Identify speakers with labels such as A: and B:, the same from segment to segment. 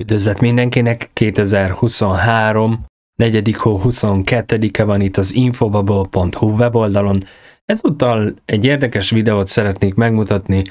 A: Üdvözlet mindenkinek, 2023. 4. hó 22-e van itt az infobubble.hu weboldalon. Ezúttal egy érdekes videót szeretnék megmutatni,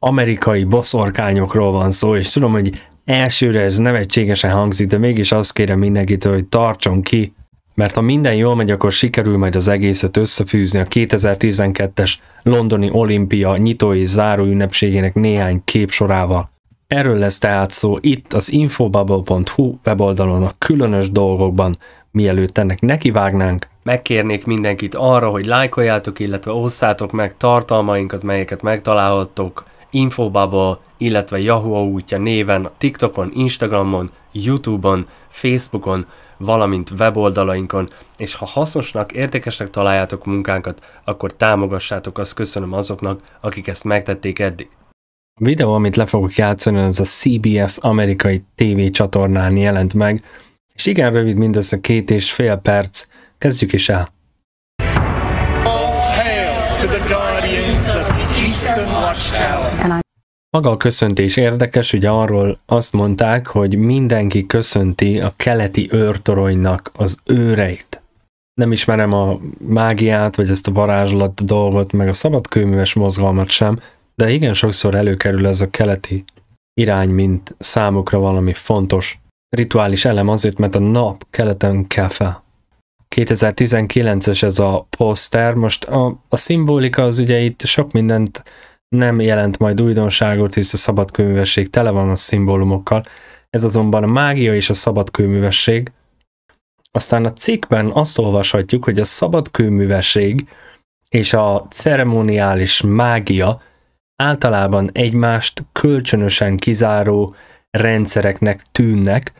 A: amerikai boszorkányokról van szó, és tudom, hogy elsőre ez nevetségesen hangzik, de mégis azt kérem mindenkitől, hogy tartson ki, mert ha minden jól megy, akkor sikerül majd az egészet összefűzni a 2012-es londoni olimpia nyitói és záró ünnepségének néhány képsorával. Erről lesz tehát szó itt az infobubble.hu weboldalon a különös dolgokban. Mielőtt ennek nekivágnánk, megkérnék mindenkit arra, hogy lájkoljátok, illetve osszátok meg tartalmainkat, melyeket megtalálhattok Infobubble, illetve Yahoo útja néven TikTokon, Instagramon, Youtube-on, Facebookon, valamint weboldalainkon, és ha hasznosnak, értékesnek találjátok munkánkat, akkor támogassátok, azt köszönöm azoknak, akik ezt megtették eddig. A videó, amit le fogok játszani, az a CBS amerikai TV csatornán jelent meg, és igen rövid mindössze két és fél perc. Kezdjük is el! Maga a köszöntés érdekes, ugye arról azt mondták, hogy mindenki köszönti a keleti őrtoronynak az őreit. Nem ismerem a mágiát, vagy ezt a varázslat dolgot, meg a szabadkőműves mozgalmat sem, de igen sokszor előkerül ez a keleti irány, mint számukra valami fontos rituális elem azért, mert a nap keleten kell fel. 2019-es ez a poszter, most a, a szimbolika az ugye itt sok mindent nem jelent majd újdonságot, hisz a szabadkőművesség tele van a szimbólumokkal, ez azonban a mágia és a szabadkőművesség. Aztán a cikkben azt olvashatjuk, hogy a szabadkőművesség és a ceremoniális mágia általában egymást kölcsönösen kizáró rendszereknek tűnnek,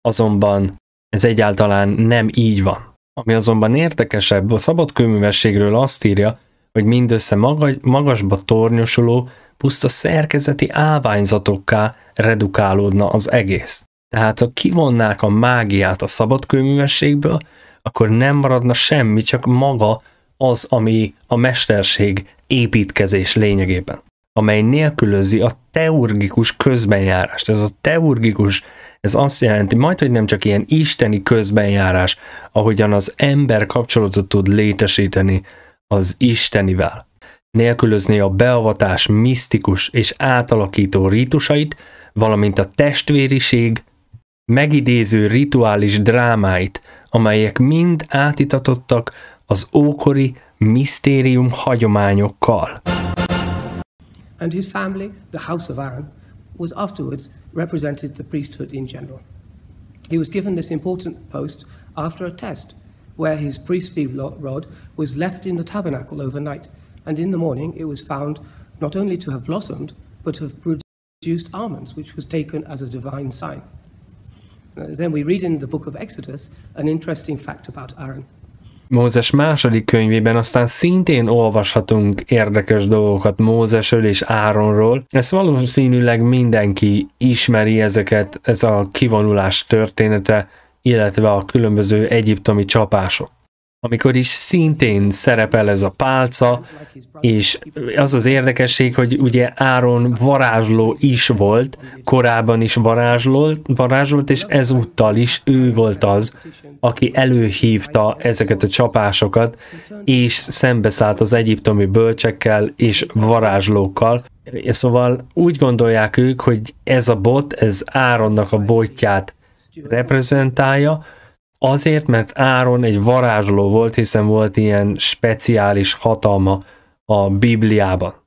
A: azonban ez egyáltalán nem így van. Ami azonban érdekesebb, a szabadkőművességről azt írja, hogy mindössze magasba tornyosuló, puszta szerkezeti áványzatokká redukálódna az egész. Tehát ha kivonnák a mágiát a szabadkőművességből, akkor nem maradna semmi, csak maga az, ami a mesterség építkezés lényegében, amely nélkülözi a teurgikus közbenjárást. Ez a teurgikus, ez azt jelenti majd, hogy nem csak ilyen isteni közbenjárás, ahogyan az ember kapcsolatot tud létesíteni az istenivel. Nélkülözni a beavatás misztikus és átalakító rítusait, valamint a testvériség megidéző rituális drámáit, amelyek mind átitatottak az ókori misztérium hagyományokkal.
B: And his family, the House of Aaron, was afterwards represented the priesthood in general. He was given this important post after a test where his priestly rod was left in the tabernacle overnight, and in the morning it was found not only to have blossomed, but to have produced almonds, which was taken as a divine sign. Then we read in the book of Exodus an interesting fact about Aaron.
A: Mózes második könyvében aztán szintén olvashatunk érdekes dolgokat Mózesről és Áronról. Ezt valószínűleg mindenki ismeri ezeket, ez a kivonulás története, illetve a különböző egyiptomi csapások amikor is szintén szerepel ez a pálca, és az az érdekesség, hogy ugye Áron varázsló is volt, korábban is varázsolt, varázsolt, és ezúttal is ő volt az, aki előhívta ezeket a csapásokat, és szembeszállt az egyiptomi bölcsekkel és varázslókkal. Szóval úgy gondolják ők, hogy ez a bot, ez Áronnak a botját reprezentálja, Azért, mert Áron egy varázsló volt, hiszen volt ilyen speciális hatalma a Bibliában.